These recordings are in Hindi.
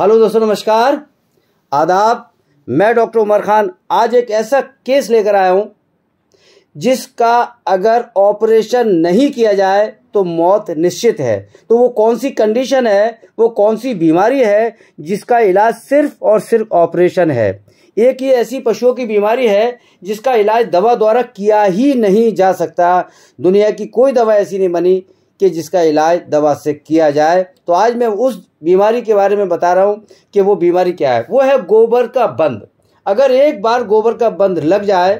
हेलो दोस्तों नमस्कार आदाब मैं डॉक्टर उमर खान आज एक ऐसा केस लेकर आया हूँ जिसका अगर ऑपरेशन नहीं किया जाए तो मौत निश्चित है तो वो कौन सी कंडीशन है वो कौन सी बीमारी है जिसका इलाज सिर्फ और सिर्फ ऑपरेशन है एक ये ऐसी पशुओं की बीमारी है जिसका इलाज दवा द्वारा किया ही नहीं जा सकता दुनिया की कोई दवा ऐसी नहीं बनी कि जिसका इलाज दवा से किया जाए तो आज मैं उस बीमारी के बारे में बता रहा हूँ कि वो बीमारी क्या है वो है गोबर का बंद अगर एक बार गोबर का बंद लग जाए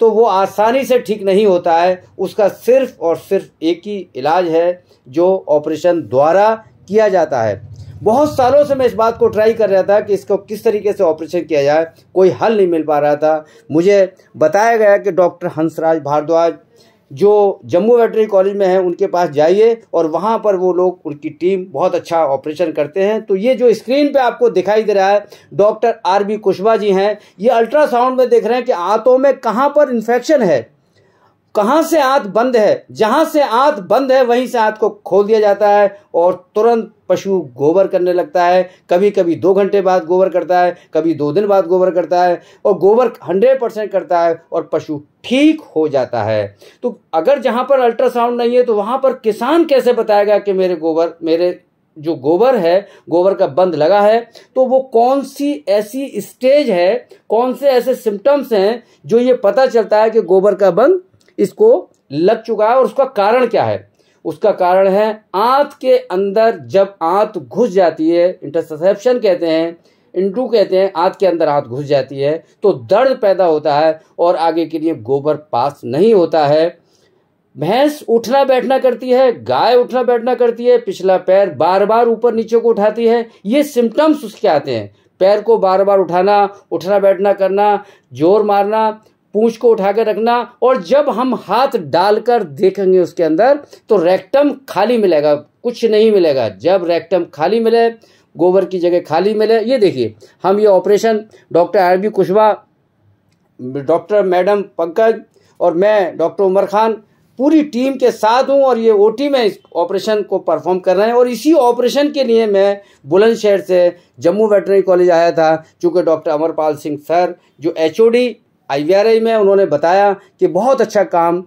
तो वो आसानी से ठीक नहीं होता है उसका सिर्फ और सिर्फ एक ही इलाज है जो ऑपरेशन द्वारा किया जाता है बहुत सालों से मैं इस बात को ट्राई कर रहा था कि इसको किस तरीके से ऑपरेशन किया जाए कोई हल नहीं मिल पा रहा था मुझे बताया गया कि डॉक्टर हंसराज भारद्वाज जो जम्मू वेटरी कॉलेज में है उनके पास जाइए और वहाँ पर वो लोग उनकी टीम बहुत अच्छा ऑपरेशन करते हैं तो ये जो स्क्रीन पे आपको दिखाई दे रहा है doctor R B Kushwaha ji हैं ये अल्ट्रासाउंड में देख रहे हैं कि आंतों में कहाँ पर इन्फेक्शन है कहाँ से आंख बंद है जहां से आंख बंद है वहीं से आंख को खोल दिया जाता है और तुरंत पशु गोबर करने लगता है कभी कभी दो घंटे बाद गोबर करता है कभी दो दिन बाद गोबर करता है और गोबर हंड्रेड परसेंट करता है और पशु ठीक हो जाता है तो अगर जहां पर अल्ट्रासाउंड नहीं है तो वहां पर किसान कैसे बताएगा कि मेरे गोबर मेरे जो गोबर है गोबर का बंद लगा है तो वो कौन सी ऐसी स्टेज है कौन से ऐसे सिम्टम्स हैं जो ये पता चलता है कि गोबर का बंद इसको लग चुका है और उसका कारण क्या है उसका कारण है आंत के अंदर जब आंत घुस जाती है इंटरसेप्शन कहते हैं इंटू कहते हैं आंत के अंदर आंत घुस जाती है तो दर्द पैदा होता है और आगे के लिए गोबर पास नहीं होता है भैंस उठना बैठना करती है गाय उठना बैठना करती है पिछला पैर बार बार ऊपर नीचे को उठाती है ये सिम्टम्स उसके आते हैं पैर को बार बार उठाना उठना बैठना करना जोर मारना पूंछ को उठाकर रखना और जब हम हाथ डालकर देखेंगे उसके अंदर तो रेक्टम खाली मिलेगा कुछ नहीं मिलेगा जब रेक्टम खाली मिले गोबर की जगह खाली मिले ये देखिए हम ये operation doctor R B Kushwaha doctor madam Pankaj और मैं डॉक्टर उमर खान पूरी टीम के साथ हूं और ये ओटी में इस ऑपरेशन को परफॉर्म कर रहे हैं और इसी ऑपरेशन के लिए मैं बुलंदशहर से जम्मू वेटरनरी कॉलेज आया था चूँकि डॉक्टर अमरपाल सिंह सर जो एचओडी आई में उन्होंने बताया कि बहुत अच्छा काम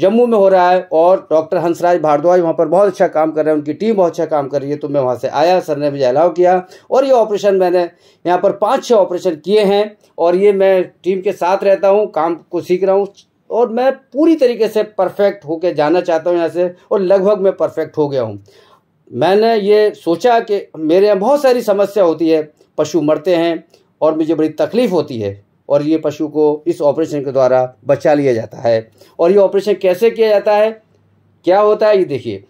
जम्मू में हो रहा है और डॉक्टर हंसराज भारद्वाज वहाँ पर बहुत अच्छा काम कर रहे हैं उनकी टीम बहुत अच्छा काम कर रही है तो मैं वहाँ से आया सर ने मुझे अलाव किया और ये ऑपरेशन मैंने यहाँ पर पाँच छः ऑपरेशन किए हैं और ये मैं टीम के साथ रहता हूँ काम को सीख रहा हूँ और मैं पूरी तरीके से परफेक्ट होके जाना चाहता हूँ यहाँ से और लगभग मैं परफेक्ट हो गया हूँ मैंने ये सोचा कि मेरे यहाँ बहुत सारी समस्या होती है पशु मरते हैं और मुझे बड़ी तकलीफ़ होती है और ये पशु को इस ऑपरेशन के द्वारा बचा लिया जाता है और ये ऑपरेशन कैसे किया जाता है क्या होता है ये देखिए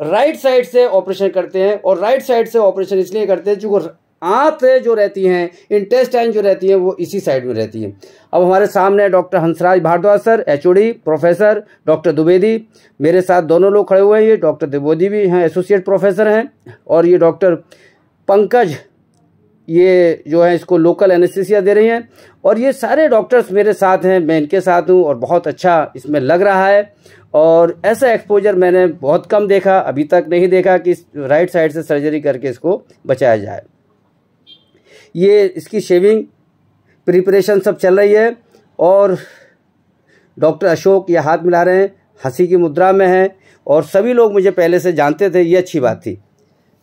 राइट साइड से ऑपरेशन करते हैं और राइट साइड से ऑपरेशन इसलिए करते हैं जो आंत जो रहती हैं इंटेस्टाइन जो रहती हैं वो इसी साइड में रहती हैं अब हमारे सामने doctor Hansraj Bhardwaj sir H professor doctor Dwivedi मेरे साथ दोनों लोग खड़े हुए हैं ये डॉक्टर द्विवेदी भी हैं एसोसिएट प्रोफेसर हैं और ये डॉक्टर पंकज ये जो है इसको लोकल एनेस्थिसिया दे रही हैं और ये सारे डॉक्टर्स मेरे साथ हैं मैं इनके साथ हूँ और बहुत अच्छा इसमें लग रहा है और ऐसा एक्सपोजर मैंने बहुत कम देखा अभी तक नहीं देखा कि राइट साइड से सर्जरी करके इसको बचाया जाए ये इसकी शेविंग प्रिपरेशन सब चल रही है और डॉक्टर अशोक ये हाथ मिला रहे हैं हंसी की मुद्रा में हैं और सभी लोग मुझे पहले से जानते थे ये अच्छी बात थी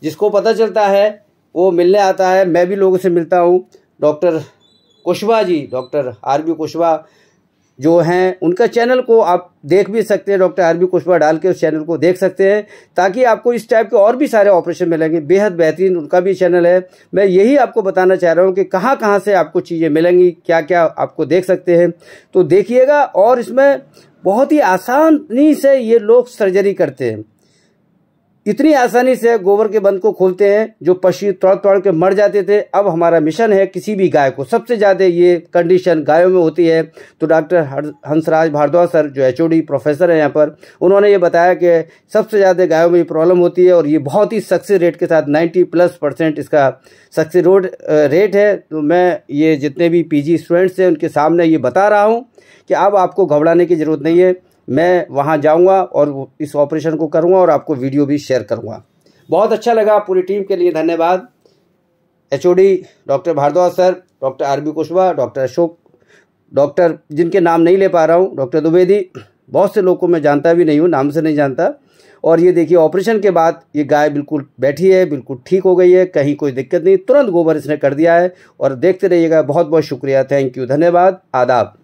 जिसको पता चलता है वो मिलने आता है मैं भी लोगों से मिलता हूँ doctor Kushwaha ji doctor R B Kushwaha जो हैं उनका चैनल को आप देख भी सकते हैं डॉक्टर आर बी कुशवा डाल के उस चैनल को देख सकते हैं ताकि आपको इस टाइप के और भी सारे ऑपरेशन मिलेंगे बेहद बेहतरीन उनका भी चैनल है मैं यही आपको बताना चाह रहा हूँ कि कहाँ कहाँ से आपको चीज़ें मिलेंगी क्या क्या आपको देख सकते हैं तो देखिएगा और इसमें बहुत ही आसानी से ये लोग सर्जरी करते हैं कितनी आसानी से गोबर के बंद को खोलते हैं जो पशु तोड़ तोड़ के मर जाते थे अब हमारा मिशन है किसी भी गाय को सबसे ज़्यादा ये कंडीशन गायों में होती है तो डॉक्टर हंसराज भारद्वाज सर जो एच प्रोफेसर हैं यहाँ पर उन्होंने ये बताया कि सबसे ज़्यादा गायों में ये प्रॉब्लम होती है और ये बहुत ही सक्सेस रेट के साथ नाइन्टी प्लस परसेंट इसका सक्सेस रोड रेट है तो मैं ये जितने भी पी स्टूडेंट्स हैं उनके सामने ये बता रहा हूँ कि अब आपको घबराने की ज़रूरत नहीं है मैं वहाँ जाऊँगा और इस ऑपरेशन को करूँगा और आपको वीडियो भी शेयर करूँगा बहुत अच्छा लगा पूरी टीम के लिए धन्यवाद H doctor Bhardwaj sir doctor R B Kushwaha doctor Ashok doctor जिनके नाम नहीं ले पा रहा हूँ डॉक्टर द्विवेदी बहुत से लोग को मैं जानता भी नहीं हूँ नाम से नहीं जानता और ये देखिए ऑपरेशन के बाद ये गाय बिल्कुल बैठी है बिल्कुल ठीक हो गई है कहीं कोई दिक्कत नहीं तुरंत गोबर इसने कर दिया है और देखते रहिएगा बहुत बहुत शुक्रिया थैंक यू धन्यवाद आदाब